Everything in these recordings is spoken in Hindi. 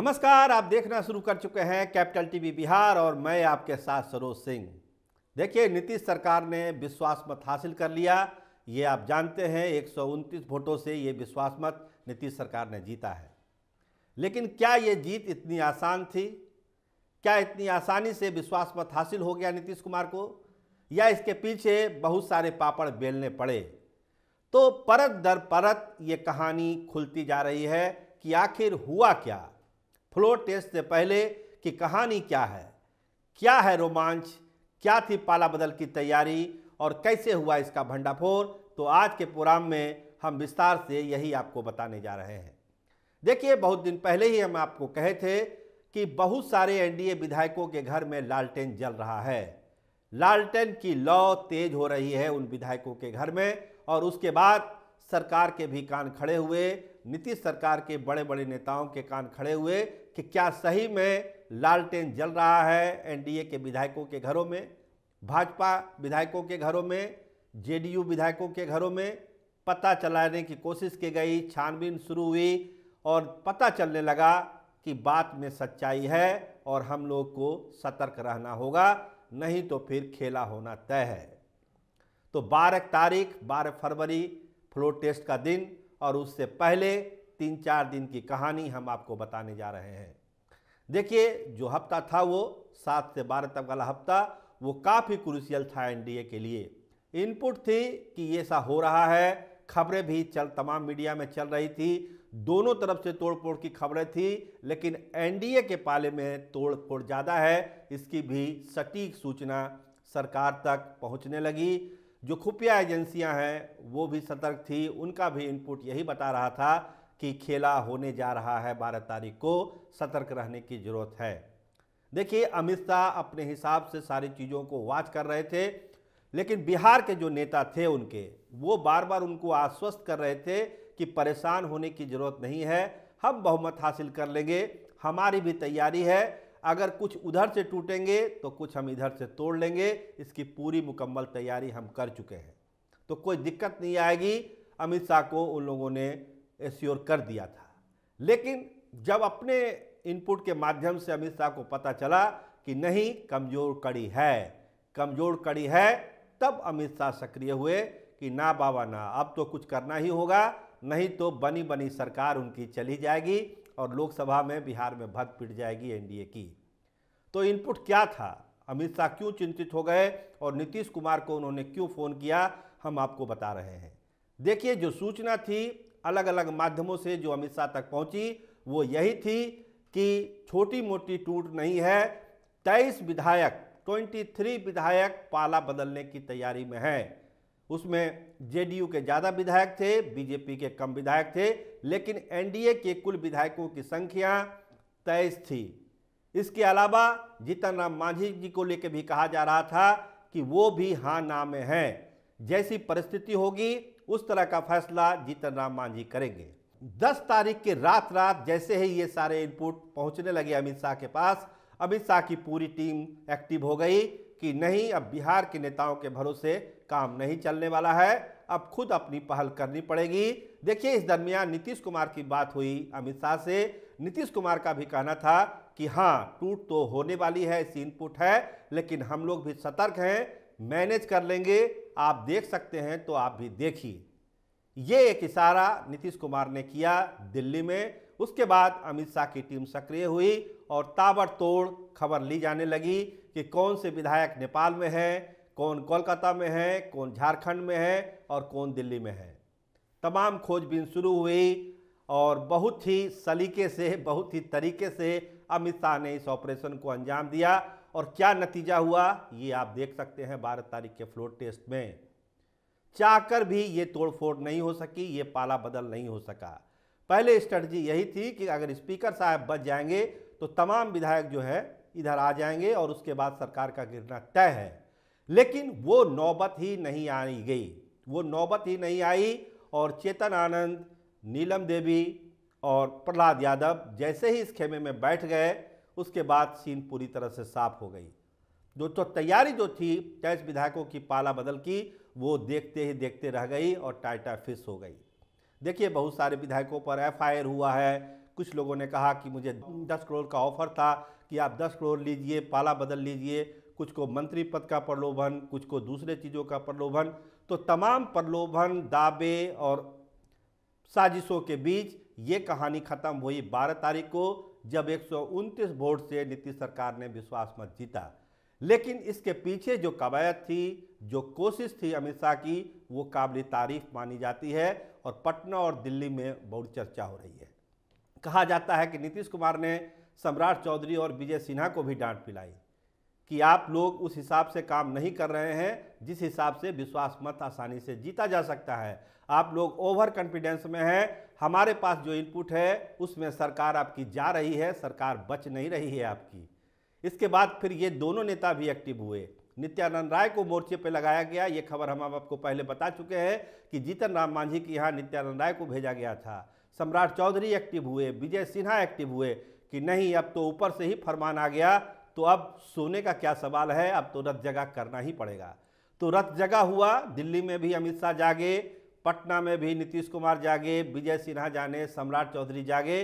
नमस्कार आप देखना शुरू कर चुके हैं कैपिटल टीवी बिहार और मैं आपके साथ सरोज सिंह देखिए नीतीश सरकार ने विश्वास मत हासिल कर लिया ये आप जानते हैं एक वोटों से ये विश्वास मत नीतीश सरकार ने जीता है लेकिन क्या ये जीत इतनी आसान थी क्या इतनी आसानी से विश्वास मत हासिल हो गया नीतीश कुमार को या इसके पीछे बहुत सारे पापड़ बेलने पड़े तो परत दर परत ये कहानी खुलती जा रही है कि आखिर हुआ क्या फ्लोर टेस्ट से पहले कि कहानी क्या है क्या है रोमांच क्या थी पाला बदल की तैयारी और कैसे हुआ इसका भंडाफोर तो आज के प्रोग्राम में हम विस्तार से यही आपको बताने जा रहे हैं देखिए बहुत दिन पहले ही हम आपको कहे थे कि बहुत सारे एनडीए विधायकों के घर में लालटेन जल रहा है लालटेन की लौ तेज हो रही है उन विधायकों के घर में और उसके बाद सरकार के भी कान खड़े हुए नीतीश सरकार के बड़े बड़े नेताओं के कान खड़े हुए कि क्या सही में लालटेन जल रहा है एनडीए के विधायकों के घरों में भाजपा विधायकों के घरों में जेडीयू विधायकों के घरों में पता चलाने की कोशिश की गई छानबीन शुरू हुई और पता चलने लगा कि बात में सच्चाई है और हम लोग को सतर्क रहना होगा नहीं तो फिर खेला होना तय है तो बारह तारीख बारह फरवरी फ्लोर टेस्ट का दिन और उससे पहले तीन चार दिन की कहानी हम आपको बताने जा रहे हैं देखिए जो हफ्ता था वो सात से बारह तक वाला हफ्ता वो काफ़ी क्रूशियल था एनडीए के लिए इनपुट थी कि ऐसा हो रहा है खबरें भी चल तमाम मीडिया में चल रही थी दोनों तरफ से तोड़फोड़ की खबरें थी लेकिन एनडीए के पाले में तोड़फोड़ ज़्यादा है इसकी भी सटीक सूचना सरकार तक पहुंचने लगी जो खुफिया एजेंसियां हैं वो भी सतर्क थी उनका भी इनपुट यही बता रहा था कि खेला होने जा रहा है बारह तारीख को सतर्क रहने की ज़रूरत है देखिए अमित शाह अपने हिसाब से सारी चीज़ों को वाच कर रहे थे लेकिन बिहार के जो नेता थे उनके वो बार बार उनको आश्वस्त कर रहे थे कि परेशान होने की ज़रूरत नहीं है हम बहुमत हासिल कर लेंगे हमारी भी तैयारी है अगर कुछ उधर से टूटेंगे तो कुछ हम इधर से तोड़ लेंगे इसकी पूरी मुकम्मल तैयारी हम कर चुके हैं तो कोई दिक्कत नहीं आएगी अमित शाह को उन लोगों ने एश्योर कर दिया था लेकिन जब अपने इनपुट के माध्यम से अमित शाह को पता चला कि नहीं कमज़ोर कड़ी है कमज़ोर कड़ी है तब अमित शाह सक्रिय हुए कि ना बाबा ना अब तो कुछ करना ही होगा नहीं तो बनी बनी सरकार उनकी चली जाएगी और लोकसभा में बिहार में भद पिट जाएगी एनडीए की तो इनपुट क्या था अमित शाह क्यों चिंतित हो गए और नीतीश कुमार को उन्होंने क्यों फ़ोन किया हम आपको बता रहे हैं देखिए जो सूचना थी अलग अलग माध्यमों से जो अमित शाह तक पहुंची वो यही थी कि छोटी मोटी टूट नहीं है तेईस विधायक 23 विधायक पाला बदलने की तैयारी में है उसमें जेडीयू के ज़्यादा विधायक थे बीजेपी के कम विधायक थे लेकिन एनडीए के कुल विधायकों की संख्या तेईस थी इसके अलावा जीतन राम मांझी जी को लेकर भी कहा जा रहा था कि वो भी हाँ ना में हैं जैसी परिस्थिति होगी उस तरह का फैसला जीतन राम मांझी करेंगे 10 तारीख के रात रात जैसे ही ये सारे इनपुट पहुंचने लगे अमित शाह के पास अमित शाह की पूरी टीम एक्टिव हो गई कि नहीं अब बिहार के नेताओं के भरोसे काम नहीं चलने वाला है अब खुद अपनी पहल करनी पड़ेगी देखिए इस दरमियान नीतीश कुमार की बात हुई अमित शाह से नीतीश कुमार का भी कहना था कि हाँ टूट तो होने वाली है इनपुट है लेकिन हम लोग भी सतर्क हैं मैनेज कर लेंगे आप देख सकते हैं तो आप भी देखिए ये एक इशारा नीतीश कुमार ने किया दिल्ली में उसके बाद अमित शाह की टीम सक्रिय हुई और ताबड़तोड़ खबर ली जाने लगी कि कौन से विधायक नेपाल में हैं कौन कोलकाता में है कौन झारखंड में है और कौन दिल्ली में है तमाम खोजबीन शुरू हुई और बहुत ही सलीके से बहुत ही तरीके से अमित शाह ने इस ऑपरेशन को अंजाम दिया और क्या नतीजा हुआ ये आप देख सकते हैं बारह तारीख के फ्लोर टेस्ट में चाहकर भी ये तोड़फोड़ नहीं हो सकी ये पाला बदल नहीं हो सका पहले स्ट्रेटजी यही थी कि अगर स्पीकर साहब बच जाएंगे तो तमाम विधायक जो है इधर आ जाएंगे और उसके बाद सरकार का गिरना तय है लेकिन वो नौबत ही नहीं आई गई वो नौबत ही नहीं आई और चेतन आनंद नीलम देवी और प्रहलाद यादव जैसे ही इस खेमे में बैठ गए उसके बाद सीन पूरी तरह से साफ हो गई जो तो तैयारी जो थी तेईस विधायकों की पाला बदल की वो देखते ही देखते रह गई और टाइटा फिस हो गई देखिए बहुत सारे विधायकों पर एफआईआर हुआ है कुछ लोगों ने कहा कि मुझे 10 करोड़ का ऑफर था कि आप 10 करोड़ लीजिए पाला बदल लीजिए कुछ को मंत्री पद का प्रलोभन कुछ को दूसरे चीज़ों का प्रलोभन तो तमाम प्रलोभन दावे और साजिशों के बीच ये कहानी खत्म हुई 12 तारीख को जब एक वोट से नीतीश सरकार ने विश्वास मत जीता लेकिन इसके पीछे जो कवायद थी जो कोशिश थी अमित शाह की वो काबिल तारीफ मानी जाती है और पटना और दिल्ली में बहुत चर्चा हो रही है कहा जाता है कि नीतीश कुमार ने सम्राट चौधरी और विजय सिन्हा को भी डांट पिलाई कि आप लोग उस हिसाब से काम नहीं कर रहे हैं जिस हिसाब से विश्वास मत आसानी से जीता जा सकता है आप लोग ओवर कॉन्फिडेंस में हैं हमारे पास जो इनपुट है उसमें सरकार आपकी जा रही है सरकार बच नहीं रही है आपकी इसके बाद फिर ये दोनों नेता भी एक्टिव हुए नित्यानंद राय को मोर्चे पर लगाया गया ये खबर हम आपको पहले बता चुके हैं कि जीतन राम मांझी के यहाँ नित्यानंद राय को भेजा गया था सम्राट चौधरी एक्टिव हुए विजय सिन्हा एक्टिव हुए कि नहीं अब तो ऊपर से ही फरमान आ गया तो अब सोने का क्या सवाल है अब तो रथ जगह करना ही पड़ेगा तो रथ जगह हुआ दिल्ली में भी अमित शाह जागे पटना में भी नीतीश कुमार जागे विजय सिन्हा जाने सम्राट चौधरी जागे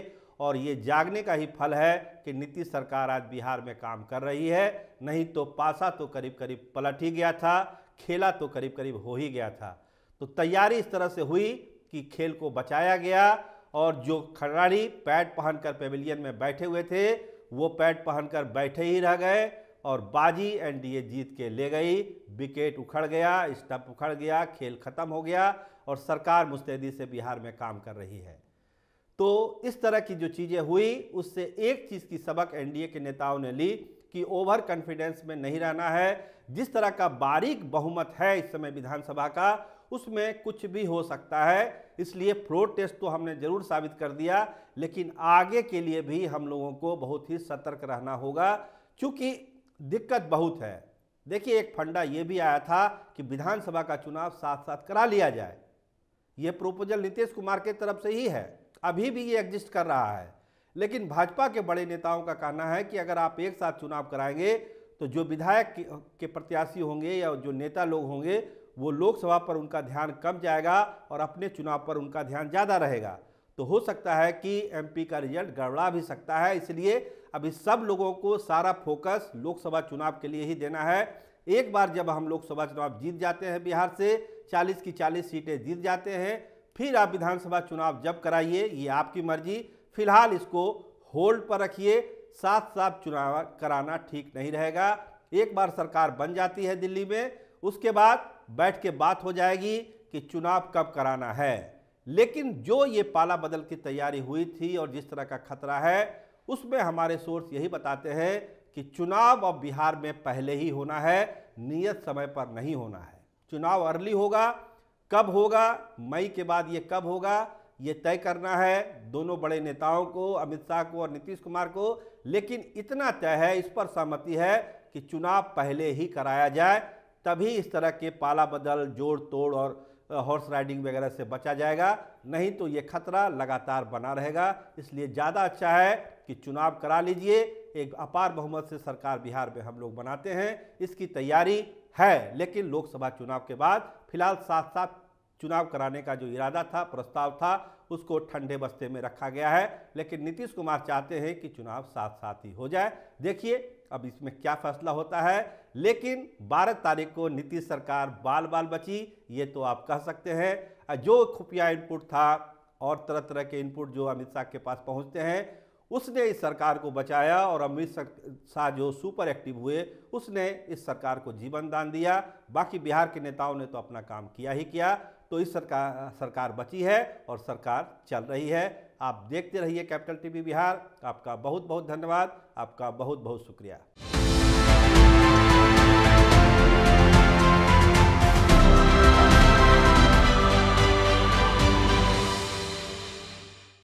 और ये जागने का ही फल है कि नीतीश सरकार आज बिहार में काम कर रही है नहीं तो पासा तो करीब करीब पलट ही गया था खेला तो करीब करीब हो ही गया था तो तैयारी इस तरह से हुई कि खेल को बचाया गया और जो खिलाड़ी पैड पहनकर पेविलियन में बैठे हुए थे वो पैड पहनकर बैठे ही रह गए और बाजी एनडीए जीत के ले गई विकेट उखड़ गया स्टंप उखड़ गया खेल खत्म हो गया और सरकार मुस्तैदी से बिहार में काम कर रही है तो इस तरह की जो चीज़ें हुई उससे एक चीज़ की सबक एनडीए के नेताओं ने ली कि ओवर कॉन्फिडेंस में नहीं रहना है जिस तरह का बारीक बहुमत है इस समय विधानसभा का उसमें कुछ भी हो सकता है इसलिए फ्लोर टेस्ट तो हमने ज़रूर साबित कर दिया लेकिन आगे के लिए भी हम लोगों को बहुत ही सतर्क रहना होगा क्योंकि दिक्कत बहुत है देखिए एक फंडा ये भी आया था कि विधानसभा का चुनाव साथ साथ करा लिया जाए ये प्रोपोजल नीतीश कुमार के तरफ से ही है अभी भी ये एग्जिस्ट कर रहा है लेकिन भाजपा के बड़े नेताओं का कहना है कि अगर आप एक साथ चुनाव कराएंगे तो जो विधायक के प्रत्याशी होंगे या जो नेता लोग होंगे वो लोकसभा पर उनका ध्यान कम जाएगा और अपने चुनाव पर उनका ध्यान ज़्यादा रहेगा तो हो सकता है कि एमपी का रिजल्ट गड़बड़ा भी सकता है इसलिए अभी सब लोगों को सारा फोकस लोकसभा चुनाव के लिए ही देना है एक बार जब हम लोकसभा चुनाव जीत जाते हैं बिहार से 40 की 40 सीटें जीत जाते हैं फिर आप विधानसभा चुनाव जब कराइए ये आपकी मर्जी फिलहाल इसको होल्ड पर रखिए साथ साथ चुनाव कराना ठीक नहीं रहेगा एक बार सरकार बन जाती है दिल्ली में उसके बाद बैठ के बात हो जाएगी कि चुनाव कब कराना है लेकिन जो ये पाला बदल की तैयारी हुई थी और जिस तरह का खतरा है उसमें हमारे सोर्स यही बताते हैं कि चुनाव अब बिहार में पहले ही होना है नियत समय पर नहीं होना है चुनाव अर्ली होगा कब होगा मई के बाद ये कब होगा ये तय करना है दोनों बड़े नेताओं को अमित शाह को और नीतीश कुमार को लेकिन इतना तय है इस पर सहमति है कि चुनाव पहले ही कराया जाए तभी इस तरह के पाला बदल जोड़ तोड़ और हॉर्स राइडिंग वगैरह से बचा जाएगा नहीं तो ये खतरा लगातार बना रहेगा इसलिए ज़्यादा अच्छा है कि चुनाव करा लीजिए एक अपार बहुमत से सरकार बिहार में हम लोग बनाते हैं इसकी तैयारी है लेकिन लोकसभा चुनाव के बाद फिलहाल साथ साथ चुनाव कराने का जो इरादा था प्रस्ताव था उसको ठंडे बस्ते में रखा गया है लेकिन नीतीश कुमार चाहते हैं कि चुनाव साथ साथ ही हो जाए देखिए अब इसमें क्या फैसला होता है लेकिन 12 तारीख को नीतीश सरकार बाल बाल बची ये तो आप कह सकते हैं जो खुफिया इनपुट था और तरह तरह के इनपुट जो अमित शाह के पास पहुंचते हैं उसने इस सरकार को बचाया और अमित शाह जो सुपर एक्टिव हुए उसने इस सरकार को जीवन दान दिया बाकी बिहार के नेताओं ने तो अपना काम किया ही किया तो इस सरकार सरकार बची है और सरकार चल रही है आप देखते रहिए कैपिटल टीवी बिहार आपका बहुत बहुत धन्यवाद आपका बहुत बहुत शुक्रिया